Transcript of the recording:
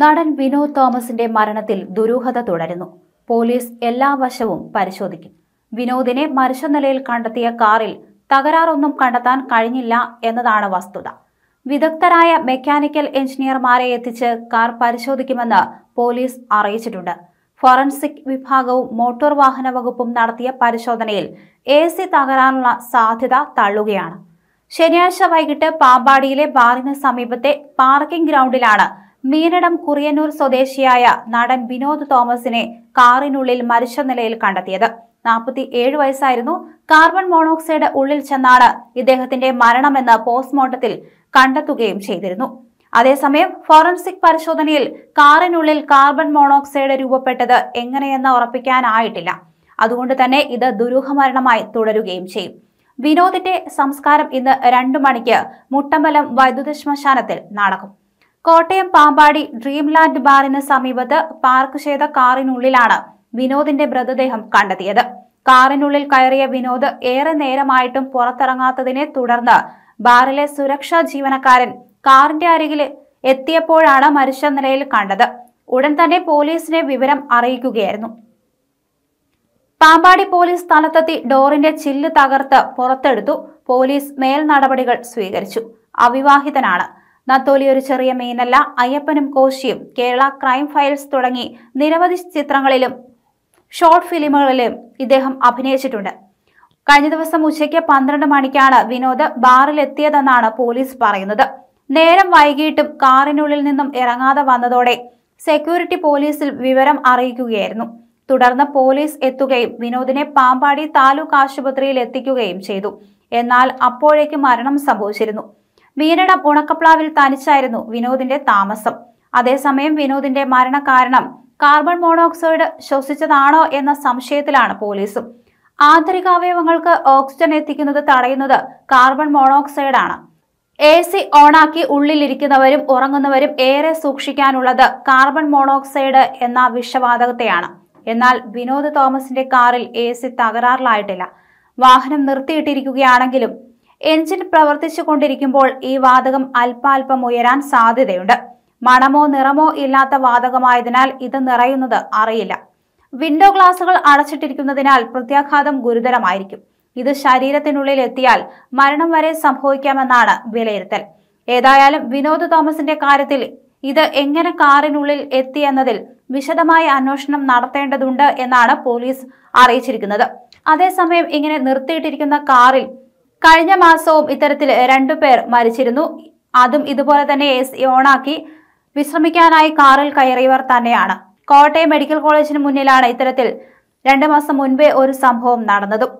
നടൻ വിനോദ് തോമസിന്റെ മരണത്തിൽ ദുരൂഹത തുടരുന്നു പോലീസ് എല്ലാ വശവും പരിശോധിക്കും വിനോദിനെ മരിച്ച നിലയിൽ കണ്ടെത്തിയ കാറിൽ തകരാറൊന്നും കണ്ടെത്താൻ കഴിഞ്ഞില്ല എന്നതാണ് വസ്തുത വിദഗ്ധരായ മെക്കാനിക്കൽ എഞ്ചിനീയർമാരെ എത്തിച്ച് കാർ പരിശോധിക്കുമെന്ന് പോലീസ് അറിയിച്ചിട്ടുണ്ട് ഫോറൻസിക് വിഭാഗവും മോട്ടോർ വാഹന വകുപ്പും നടത്തിയ പരിശോധനയിൽ എ സി തകരാനുള്ള സാധ്യത തള്ളുകയാണ് ശനിയാഴ്ച വൈകിട്ട് പാമ്പാടിയിലെ ബാറിന് സമീപത്തെ പാർക്കിംഗ് ഗ്രൗണ്ടിലാണ് മീനടം കുറിയന്നൂർ സ്വദേശിയായ നടൻ വിനോദ് തോമസിനെ കാറിനുള്ളിൽ മരിച്ച നിലയിൽ കണ്ടെത്തിയത് നാൽപ്പത്തി ഏഴ് വയസ്സായിരുന്നു കാർബൺ മോണോക്സൈഡ് ഉള്ളിൽ ചെന്നാണ് ഇദ്ദേഹത്തിന്റെ മരണമെന്ന് പോസ്റ്റ്മോർട്ടത്തിൽ കണ്ടെത്തുകയും ചെയ്തിരുന്നു അതേസമയം ഫോറൻസിക് പരിശോധനയിൽ കാറിനുള്ളിൽ കാർബൺ മോണോക്സൈഡ് രൂപപ്പെട്ടത് എങ്ങനെയെന്ന് ഉറപ്പിക്കാനായിട്ടില്ല അതുകൊണ്ട് തന്നെ ഇത് ദുരൂഹമരണമായി തുടരുകയും ചെയ്യും വിനോദിന്റെ സംസ്കാരം ഇന്ന് രണ്ടു മണിക്ക് മുട്ടമ്പലം വൈദ്യുത ശ്മശാനത്തിൽ നടക്കും കോട്ടയം പാമ്പാടി ഡ്രീംലാൻഡ് ബാറിന് സമീപത്ത് പാർക്ക് ചെയ്ത കാറിനുള്ളിലാണ് വിനോദിന്റെ മൃതദേഹം കണ്ടെത്തിയത് കാറിനുള്ളിൽ കയറിയ വിനോദ് ഏറെ നേരമായിട്ടും പുറത്തിറങ്ങാത്തതിനെ തുടർന്ന് ബാറിലെ സുരക്ഷാ ജീവനക്കാരൻ കാറിന്റെ അരികിൽ എത്തിയപ്പോഴാണ് മരിച്ച നിലയിൽ കണ്ടത് ഉടൻ തന്നെ പോലീസിനെ വിവരം അറിയിക്കുകയായിരുന്നു പാമ്പാടി പോലീസ് സ്ഥലത്തെത്തി ഡോറിന്റെ ചില്ല് തകർത്ത് പുറത്തെടുത്തു പോലീസ് മേൽ നടപടികൾ സ്വീകരിച്ചു അവിവാഹിതനാണ് നത്തോലി ഒരു ചെറിയ മീനല്ല അയ്യപ്പനും കോശിയും കേരള ക്രൈം ഫയൽസ് തുടങ്ങി നിരവധി ചിത്രങ്ങളിലും ഷോർട്ട് ഫിലിമുകളിലും ഇദ്ദേഹം അഭിനയിച്ചിട്ടുണ്ട് കഴിഞ്ഞ ദിവസം ഉച്ചയ്ക്ക് പന്ത്രണ്ട് മണിക്കാണ് വിനോദ് ബാറിലെത്തിയതെന്നാണ് പോലീസ് പറയുന്നത് നേരം വൈകിട്ടും കാറിനുള്ളിൽ നിന്നും ഇറങ്ങാതെ വന്നതോടെ സെക്യൂരിറ്റി പോലീസിൽ വിവരം അറിയിക്കുകയായിരുന്നു തുടർന്ന് പോലീസ് എത്തുകയും വിനോദിനെ പാമ്പാടി താലൂക്ക് ആശുപത്രിയിൽ എത്തിക്കുകയും ചെയ്തു എന്നാൽ അപ്പോഴേക്ക് മരണം സംഭവിച്ചിരുന്നു വീണിടം ഉണക്കപ്ലാവിൽ തനിച്ചായിരുന്നു വിനോദിന്റെ താമസം അതേസമയം വിനോദിന്റെ മരണകാരണം കാർബൺ മോണോക്സൈഡ് ശ്വസിച്ചതാണോ എന്ന സംശയത്തിലാണ് പോലീസും ആന്തരികാവയവങ്ങൾക്ക് ഓക്സിജൻ എത്തിക്കുന്നത് തടയുന്നത് കാർബൺ ആണ് എ സി ഓണാക്കി ഉള്ളിലിരിക്കുന്നവരും ഉറങ്ങുന്നവരും ഏറെ സൂക്ഷിക്കാനുള്ളത് കാർബൺ മോണോക്സൈഡ് എന്ന വിഷവാതകത്തെയാണ് എന്നാൽ വിനോദ് തോമസിന്റെ കാറിൽ എ സി തകരാറിലായിട്ടില്ല വാഹനം നിർത്തിയിട്ടിരിക്കുകയാണെങ്കിലും എഞ്ചിൻ പ്രവർത്തിച്ചു കൊണ്ടിരിക്കുമ്പോൾ ഈ വാതകം അല്പാൽപം ഉയരാൻ സാധ്യതയുണ്ട് മണമോ നിറമോ ഇല്ലാത്ത വാതകമായതിനാൽ ഇത് നിറയുന്നത് അറിയില്ല വിൻഡോ ഗ്ലാസുകൾ അടച്ചിട്ടിരിക്കുന്നതിനാൽ പ്രത്യാഘാതം ഗുരുതരമായിരിക്കും ഇത് ശരീരത്തിനുള്ളിൽ എത്തിയാൽ മരണം വരെ സംഭവിക്കാമെന്നാണ് വിലയിരുത്തൽ ഏതായാലും വിനോദ് തോമസിന്റെ കാര്യത്തിൽ ഇത് എങ്ങനെ കാറിനുള്ളിൽ എത്തിയെന്നതിൽ വിശദമായ അന്വേഷണം നടത്തേണ്ടതുണ്ട് എന്നാണ് പോലീസ് അറിയിച്ചിരിക്കുന്നത് അതേസമയം ഇങ്ങനെ നിർത്തിയിട്ടിരിക്കുന്ന കാറിൽ കഴിഞ്ഞ മാസവും ഇത്തരത്തിൽ പേർ മരിച്ചിരുന്നു അതും ഇതുപോലെ തന്നെ എ സി ഓണാക്കി വിശ്രമിക്കാനായി കാറിൽ കയറിയവർ തന്നെയാണ് കോട്ടയം മെഡിക്കൽ കോളേജിന് മുന്നിലാണ് ഇത്തരത്തിൽ രണ്ട് മാസം മുൻപേ ഒരു സംഭവം നടന്നതും